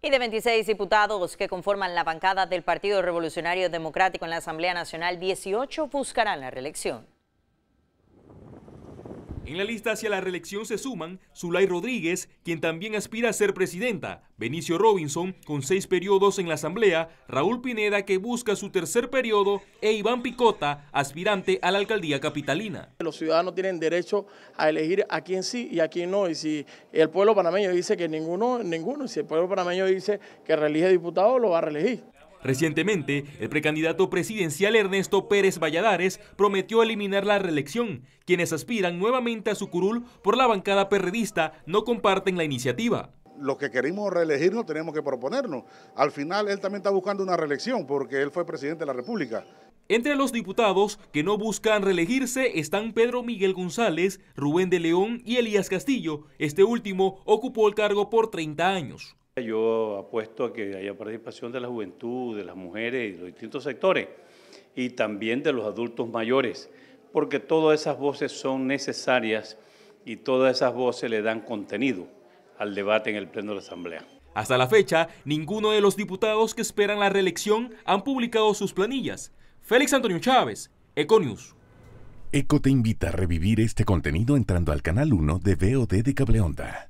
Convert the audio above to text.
Y de 26 diputados que conforman la bancada del Partido Revolucionario Democrático en la Asamblea Nacional, 18 buscarán la reelección. En la lista hacia la reelección se suman Zulay Rodríguez, quien también aspira a ser presidenta, Benicio Robinson, con seis periodos en la Asamblea, Raúl Pineda, que busca su tercer periodo, e Iván Picota, aspirante a la alcaldía capitalina. Los ciudadanos tienen derecho a elegir a quién sí y a quién no, y si el pueblo panameño dice que ninguno, ninguno, si el pueblo panameño dice que reelige diputado, lo va a reelegir. Recientemente, el precandidato presidencial Ernesto Pérez Valladares prometió eliminar la reelección. Quienes aspiran nuevamente a su curul por la bancada perredista no comparten la iniciativa. Los que queremos reelegirnos tenemos que proponernos. Al final, él también está buscando una reelección porque él fue presidente de la República. Entre los diputados que no buscan reelegirse están Pedro Miguel González, Rubén de León y Elías Castillo. Este último ocupó el cargo por 30 años. Yo apuesto a que haya participación de la juventud, de las mujeres y de los distintos sectores y también de los adultos mayores, porque todas esas voces son necesarias y todas esas voces le dan contenido al debate en el Pleno de la Asamblea. Hasta la fecha, ninguno de los diputados que esperan la reelección han publicado sus planillas. Félix Antonio Chávez, Econius. Eco te invita a revivir este contenido entrando al canal 1 de VOD de Cableonda.